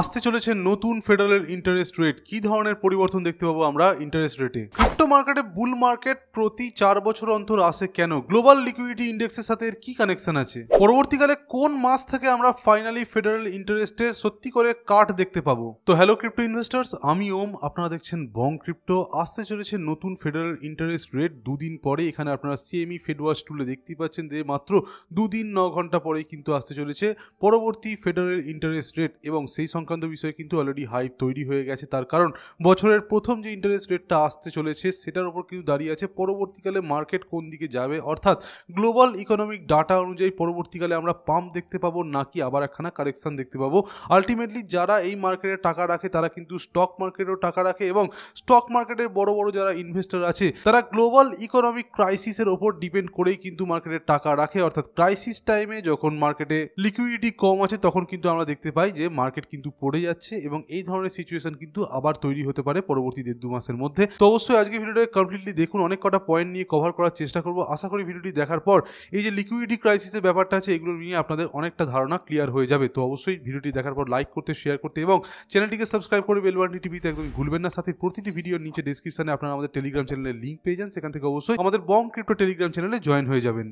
আসতে চলেছে নতুন ফেডারেল ইন্টারেস্ট রেট কি ধরনের পরিবর্তন দেখতে পাবো আমরা ইন্টারেস্ট রেটে ক্রিপ্টো মার্কেটে বুল মার্কেট প্রতি চার বছর অন্তর আসে কেন গ্লোবাল লিকুইডিটি ইন্ডেক্সের সাথে এর কি কানেকশন আছে পরবর্তীকালে কোন মাস থেকে আমরা ফাইনালি ফেডারেল ইন্টারেস্টের সত্যি করে কাট দেখতে পাবো তো হ্যালো ক্রিপ্টো ইনভেস্টার্স আমি ওম আপনারা দেখছেন বং ক্রিপ্টো আসতে চলেছে নতুন ফেডারেল ইন্টারেস্ট রেট দুদিন পরে এখানে আপনারা সিএমই ফেডওয়াচ টুলে দেখতে পাচ্ছেন যে মাত্র দুদিন ন ঘন্টা পরেই কিন্তু আসতে চলেছে পরবর্তী ফেডারেল ইন্টারেস্ট রেট এবং সেই সংক্রান্ত বিষয়ে কিন্তু অলরেডি হাইপ তৈরি হয়ে গেছে তার কারণ বছরের প্রথম যে ইন্টারেস্ট রেটটা আসতে চলেছে সেটার উপর কিন্তু দাঁড়িয়ে আছে পরবর্তীকালে মার্কেট কোন দিকে যাবে অর্থাৎ গ্লোবাল ইকোনমিক ডাটা অনুযায়ী পরবর্তীকালে আমরা পাম্প দেখতে পাবো নাকি আবার একখানা কারেকশান দেখতে পাবো আলটিমেটলি যারা এই মার্কেটে টাকা রাখে তারা কিন্তু স্টক মার্কেটেও টাকা রাখে এবং স্টক মার্কেটের বড় বড় যারা ইনভেস্টর আছে তারা গ্লোবাল ইকোনমিক ক্রাইসিসের ওপর ডিপেন্ড করেই কিন্তু মার্কেটে টাকা রাখে অর্থাৎ ক্রাইসিস টাইমে যখন মার্কেটে লিকুইডিটি কম আছে তখন কিন্তু আমরা দেখতে পাই যে মার্কেট কিন্তু কিন্তু পড়ে যাচ্ছে এবং এই ধরনের সিচুয়েশন কিন্তু আবার তৈরি হতে পারে পরবর্তী দেড় দু মাসের মধ্যে তো অবশ্যই আজকে ভিডিওটা কমপ্লিটলি দেখুন অনেক কটা পয়েন্ট নিয়ে কভার করার চেষ্টা করবো আশা করি ভিডিওটি দেখার পর এই যে লিকুইডিটি ক্রাইসিসের ব্যাপারটা আছে এগুলো নিয়ে আপনাদের অনেকটা ধারণা ক্লিয়ার হয়ে যাবে তো অবশ্যই ভিডিওটি দেখার পর লাইক করতে শেয়ার করতে এবং চ্যানেলটিকে সাবস্ক্রাইব করে বেলবানটি টিভিতে একদম ভুলবেন না সাথে প্রতিটি ভিডিওর নিচে ডিসক্রিপশানে আপনারা আমাদের টেলিগ্রাম চ্যানেলের লিঙ্ক পেয়ে যান সেখান থেকে অবশ্যই আমাদের বং ক্রিপ্টো টেলিগ্রাম চ্যানেলে জয়েন হয়ে যাবেন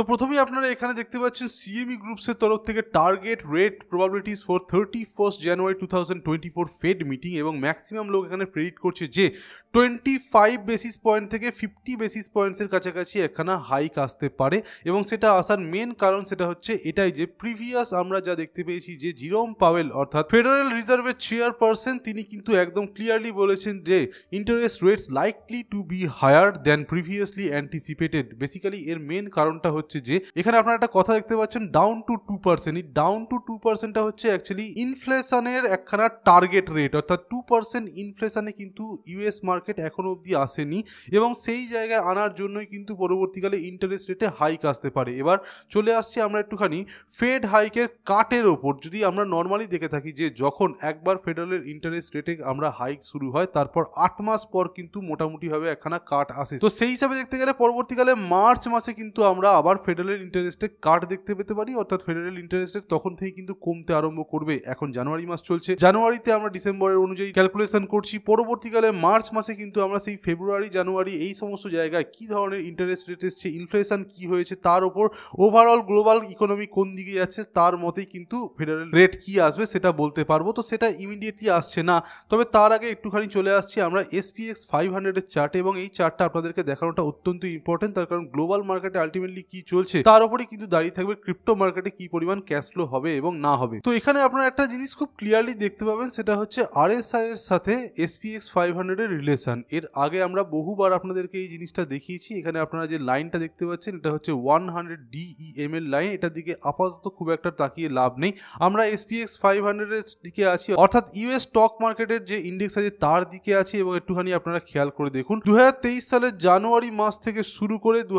তো প্রথমেই আপনারা এখানে দেখতে পাচ্ছেন সিএমই e গ্রুপসের তরফ থেকে target rate probabilities for thirty first January two thousand twenty four Fed meeting এবং ম্যাক্সিমাম লোক এখানে প্রেডিট করছে যে টোয়েন্টি ফাইভ বেসিস পয়েন্ট থেকে ফিফটি বেসিস পয়েন্টসের কাছাকাছি একখানা হাইক আসতে পারে এবং সেটা আসার মেন কারণ সেটা হচ্ছে এটাই যে প্রিভিয়াস আমরা যা দেখতে পেয়েছি যে জিরোম পাওয়েল অর্থাৎ ফেডারেল রিজার্ভের চেয়ারপারসন তিনি কিন্তু একদম ক্লিয়ারলি বলেছেন যে interest rates likely to be higher than previously anticipated basically এর মেন কারণটা হচ্ছে হচ্ছে যে এখানে আপনারা একটা কথা দেখতে পাচ্ছেন down to two percent down to two পার্সেন্টটা হচ্ছে অ্যাকচুয়ালি ইনফ্লেশনের একখানা টার্গেট রেট অর্থাৎ টু পার্সেন্ট ইনফ্লেশনে কিন্তু ইউএস মার্কেট এখন অবধি আসেনি এবং সেই জায়গায় আনার জন্যই কিন্তু পরবর্তীকালে ইন্টারেস্ট রেটে হাইক আসতে পারে এবার চলে আসছি আমরা একটুখানি ফেড হাইকের কাটের ওপর যদি আমরা নর্মালি দেখে থাকি যে যখন একবার ফেডারেল ইন্টারেস্ট রেটে আমরা হাইক শুরু হয় তারপর আট মাস পর কিন্তু মোটামুটিভাবে একখানা কাট আসে তো সেই হিসাবে দেখতে গেলে পরবর্তীকালে মার্চ মাসে কিন্তু আমরা আবার ফেডারেল ইন্টারেস্টের কাট দেখতে পেতে পারি অর্থাৎ ফেডারেল ইন্টারেস্টের তখন থেকে কিন্তু কমতে আরম্ভ করবে এখন জানুয়ারি মাস চলছে জানুয়ারিতে আমরা ডিসেম্বরের অনুযায়ী ক্যালকুলেশন করছি পরবর্তীকালে মার্চ মাসে কিন্তু আমরা সেই ফেব্রুয়ারি জানুয়ারি এই সমস্ত জায়গায় কি ধরনের ইন্টারেস্ট রেট এসছে ইনফ্লেশন কি হয়েছে তার উপর ওভারঅল গ্লোবাল ইকোনমি কোন দিকে যাচ্ছে তার মতেই কিন্তু ফেডারেল রেট কি আসবে সেটা বলতে পারবো তো সেটা ইমিডিয়েটলি আসছে না তবে তার আগে একটুখানি চলে আসছি আমরা এসপিএক্স ফাইভ হান্ড্রেডের চার্ট এবং এই চার্টটা আপনাদেরকে দেখানোটা অত্যন্ত ইম্পর্টেন্ট তার কারণ গ্লোবাল মার্কেটে আলটিমেটলি কি চলছে তার উপরে কিন্তু দাঁড়িয়ে থাকবে ক্রিপ্টো মার্কেটে কি পরিমাণ ক্যাশ ফ্লো হবে এবং না হবে তো এখানে আপনারা একটা জিনিস খুব ক্লিয়ারলি দেখতে পাবেন সেটা হচ্ছে আর এস আই এর সাথে এসপিএক্স ফাইভ হান্ড্রেডের রিলেশন এর আগে আমরা বহুবার আপনাদেরকে এই জিনিসটা দেখিয়েছি এখানে আপনারা যে লাইনটা দেখতে পাচ্ছেন এটা হচ্ছে ওয়ান হান্ড্রেড এম এর লাইন এটার দিকে আপাতত খুব একটা তাকিয়ে লাভ নেই আমরা এসপিএক্স ফাইভ হান্ড্রেডের দিকে আছি অর্থাৎ ইউএস স্টক মার্কেটের যে ইন্ডেক্স আছে তার দিকে আছে এবং একটুখানি আপনারা খেয়াল করে দেখুন দু সালের জানুয়ারি মাস থেকে শুরু করে দু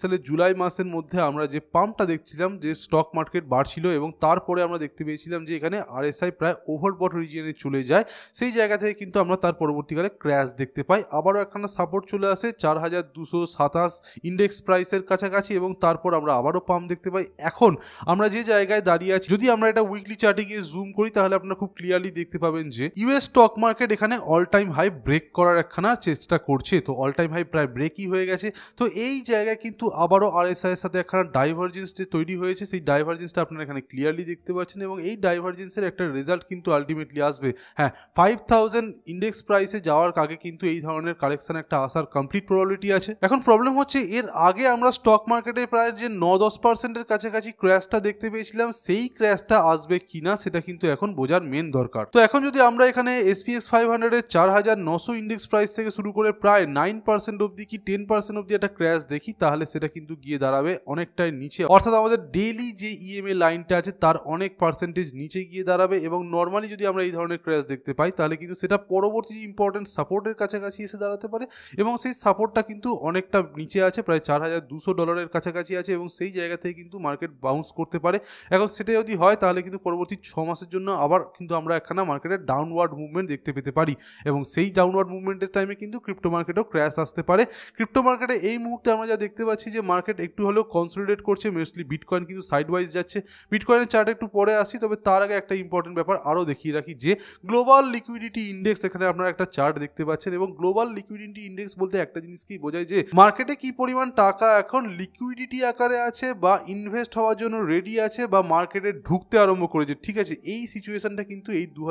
সালের জুলাই মাস মাসের মধ্যে আমরা যে পাম্পটা দেখছিলাম যে স্টক মার্কেট বাড়ছিল এবং তারপরে আমরা দেখতে পেয়েছিলাম যে এখানে আরএসআই প্রায় ওভারবট রিজিয়নে চলে যায় সেই জায়গা থেকে কিন্তু আমরা তার পরবর্তীকালে ক্র্যাশ দেখতে পাই আবারও একখানা সাপোর্ট চলে আসে চার হাজার দুশো সাতাশ ইন্ডেক্স প্রাইসের কাছাকাছি এবং তারপর আমরা আবারও পাম্প দেখতে পাই এখন আমরা যে জায়গায় দাঁড়িয়ে আছি যদি আমরা এটা উইকলি চার্টে গিয়ে জুম করি তাহলে আপনারা খুব ক্লিয়ারলি দেখতে পাবেন যে ইউএস স্টক মার্কেট এখানে অল টাইম হাই ব্রেক করার একখানা চেষ্টা করছে তো অল টাইম হাই প্রায় ব্রেকই হয়ে গেছে তো এই জায়গায় কিন্তু আবারও আরএসআই ব্যবসায়ের সাথে একখানা ডাইভার্জেন্স যে তৈরি হয়েছে সেই ডাইভার্জেন্সটা আপনারা এখানে ক্লিয়ারলি দেখতে পাচ্ছেন এবং এই ডাইভার্জেন্সের একটা রেজাল্ট কিন্তু আলটিমেটলি আসবে হ্যাঁ ফাইভ থাউজেন্ড ইন্ডেক্স প্রাইসে যাওয়ার আগে কিন্তু এই ধরনের কালেকশন একটা আসার কমপ্লিট প্রবাবিলিটি আছে এখন প্রবলেম হচ্ছে এর আগে আমরা স্টক মার্কেটে প্রায় যে ন দশ পার্সেন্টের কাছাকাছি ক্র্যাশটা দেখতে পেয়েছিলাম সেই ক্র্যাশটা আসবে কিনা সেটা কিন্তু এখন বোঝার মেন দরকার তো এখন যদি আমরা এখানে এসপিএস ফাইভ হান্ড্রেডের চার হাজার নশো ইন্ডেক্স প্রাইস থেকে শুরু করে প্রায় নাইন পার্সেন্ট অব্দি কি টেন পার্সেন্ট অব্দি একটা ক্র্যাশ দেখি তাহলে সেটা কিন্তু গিয়ে দাঁড়ায় দাঁড়াবে অনেকটাই নিচে অর্থাৎ আমাদের ডেইলি যে ইএমএ লাইনটা আছে তার অনেক পার্সেন্টেজ নিচে গিয়ে দাঁড়াবে এবং নর্মালি যদি আমরা এই ধরনের ক্র্যাশ দেখতে পাই তাহলে কিন্তু সেটা পরবর্তী ইম্পর্টেন্ট সাপোর্টের কাছাকাছি এসে দাঁড়াতে পারে এবং সেই সাপোর্টটা কিন্তু অনেকটা নিচে আছে প্রায় চার হাজার দুশো ডলারের কাছাকাছি আছে এবং সেই জায়গা থেকে কিন্তু মার্কেট বাউন্স করতে পারে এখন সেটা যদি হয় তাহলে কিন্তু পরবর্তী ছ মাসের জন্য আবার কিন্তু আমরা একখানা মার্কেটের ডাউনওয়ার্ড মুভমেন্ট দেখতে পেতে পারি এবং সেই ডাউনওয়ার্ড মুভমেন্টের টাইমে কিন্তু ক্রিপ্টো মার্কেটেও ক্র্যাশ আসতে পারে ক্রিপ্টো মার্কেটে এই মুহূর্তে আমরা যা দেখতে পাচ্ছি যে মার্কেট একটু হলেও কনসলিডেট করছে মোস্টলি বিটকয়েন কিন্তু সাইড ওয়াইজ যাচ্ছে বিটকয়েনের চার্ট একটু পরে আসি তবে তার আগে একটা ইম্পর্টেন্ট ব্যাপার আরও দেখিয়ে রাখি যে গ্লোবাল লিকুইডিটি ইন্ডেক্স এখানে আপনারা একটা চার্ট দেখতে পাচ্ছেন এবং গ্লোবাল লিকুইডিটি ইন্ডেক্স বলতে একটা জিনিসকেই বোঝায় যে মার্কেটে কি পরিমাণ টাকা এখন লিকুইডিটি আকারে আছে বা ইনভেস্ট হওয়ার জন্য রেডি আছে বা মার্কেটে ঢুকতে আরম্ভ করেছে ঠিক আছে এই সিচুয়েশনটা কিন্তু এই দু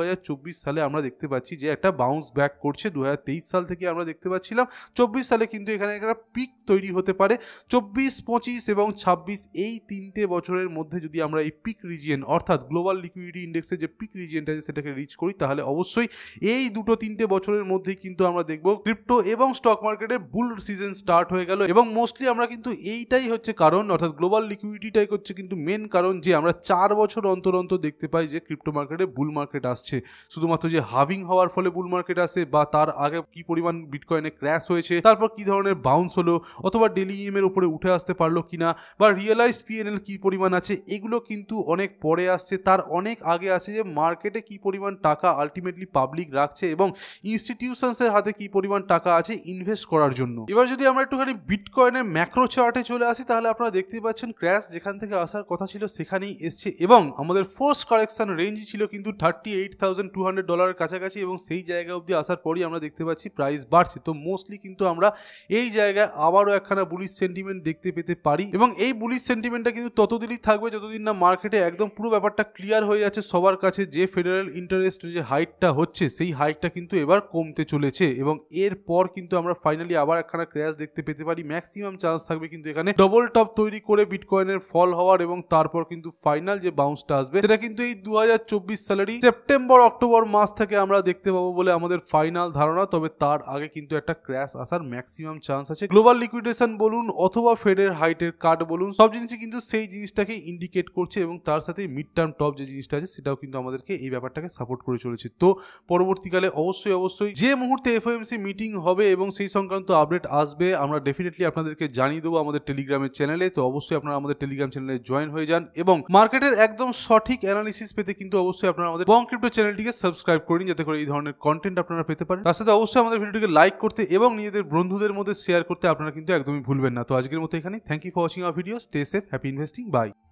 সালে আমরা দেখতে পাচ্ছি যে একটা বাউন্স ব্যাক করছে দু সাল থেকে আমরা দেখতে পাচ্ছিলাম চব্বিশ সালে কিন্তু এখানে একটা পিক তৈরি হতে পারে চব্বিশ পঁচিশ পঁচিশ এবং ছাব্বিশ এই তিনটে বছরের মধ্যে যদি আমরা এই পিক রিজিয়ন অর্থাৎ গ্লোবাল লিকুইডিটি ইন্ডেক্সের যে পিক রিজিয়নটা আছে সেটাকে রিচ করি তাহলে অবশ্যই এই দুটো তিনটে বছরের মধ্যেই কিন্তু আমরা দেখব ক্রিপ্টো এবং স্টক মার্কেটের বুল সিজন স্টার্ট হয়ে গেল এবং মোস্টলি আমরা কিন্তু এইটাই হচ্ছে কারণ অর্থাৎ গ্লোবাল লিকুইডিটাই হচ্ছে কিন্তু মেন কারণ যে আমরা চার বছর অন্তর অন্তর দেখতে পাই যে ক্রিপ্টো মার্কেটে বুল মার্কেট আসছে শুধুমাত্র যে হাভিং হওয়ার ফলে বুল মার্কেট আসে বা তার আগে কি পরিমাণ বিটকয়েনে ক্র্যাশ হয়েছে তারপর কি ধরনের বাউন্স হলো অথবা ডেলি ইএম এর উপরে উঠে আসতে পারলো হলো কি না বা রিয়েলাইজড পিএনএল কী পরিমাণ আছে এগুলো কিন্তু অনেক পরে আসছে তার অনেক আগে আছে যে মার্কেটে কী পরিমাণ টাকা আলটিমেটলি পাবলিক রাখছে এবং ইনস্টিটিউশনসের হাতে কী পরিমাণ টাকা আছে ইনভেস্ট করার জন্য এবার যদি আমরা একটুখানি বিটকয়েনের ম্যাক্রো চার্টে চলে আসি তাহলে আপনারা দেখতে পাচ্ছেন ক্র্যাশ যেখান থেকে আসার কথা ছিল সেখানেই এসছে এবং আমাদের ফোর্স কারেকশন রেঞ্জ ছিল কিন্তু thirty eight thousand two hundred ডলারের কাছাকাছি এবং সেই জায়গা অবধি আসার পরই আমরা দেখতে পাচ্ছি প্রাইস বাড়ছে তো মোস্টলি কিন্তু আমরা এই জায়গায় আবারও একখানা বুলিশ সেন্টিমেন্ট দেখতে পেতে পারি এবং এই বুলিশ সেন্টিমেন্টটা কিন্তু ততদিনই থাকবে যতদিন না মার্কেটে একদম পুরো ব্যাপারটা ক্লিয়ার হয়ে যাচ্ছে সবার কাছে যে ফেডারেল ইন্টারেস্ট যে হাইটটা হচ্ছে সেই হাইটটা কিন্তু এবার কমতে চলেছে এবং এর পর কিন্তু আমরা ফাইনালি আবার একখানা ক্র্যাশ দেখতে পেতে পারি ম্যাক্সিমাম চান্স থাকবে কিন্তু এখানে ডবল টপ তৈরি করে বিটকয়েনের ফল হওয়ার এবং তারপর কিন্তু ফাইনাল যে বাউন্সটা আসবে সেটা কিন্তু এই দু সালেরই সেপ্টেম্বর অক্টোবর মাস থেকে আমরা দেখতে পাবো বলে আমাদের ফাইনাল ধারণা তবে তার আগে কিন্তু একটা ক্র্যাশ আসার ম্যাক্সিমাম চান্স আছে গ্লোবাল লিকুইডেশন বলুন অথবা ফেডের হাইট রাইটের কার্ড বলুন সব জিনিসই কিন্তু সেই জিনিসটাকে ইন্ডিকেট করছে এবং তার সাথে মিড টার্ম টপ যে জিনিসটা আছে সেটাও কিন্তু আমাদেরকে এই ব্যাপারটাকে সাপোর্ট করে চলেছে তো পরবর্তীকালে অবশ্যই অবশ্যই যে মুহূর্তে এফ মিটিং হবে এবং সেই সংক্রান্ত আপডেট আসবে আমরা ডেফিনেটলি আপনাদেরকে জানিয়ে দেবো আমাদের টেলিগ্রামের চ্যানেলে তো অবশ্যই আপনারা আমাদের টেলিগ্রাম চ্যানেলে জয়েন হয়ে যান এবং মার্কেটের একদম সঠিক অ্যানালিসিস পেতে কিন্তু অবশ্যই আপনারা আমাদের বং ক্রিপ্টো চ্যানেলটিকে সাবস্ক্রাইব করে নিন যাতে করে এই ধরনের কন্টেন্ট আপনারা পেতে পারেন তার সাথে অবশ্যই আমাদের ভিডিওটিকে লাইক করতে এবং নিজেদের বন্ধুদের মধ্যে শেয়ার করতে আপনারা কিন্তু একদমই ভুলবেন না তো আজকের মতো এখানেই thank Thank you for watching our video. Stay safe. Happy investing. Bye.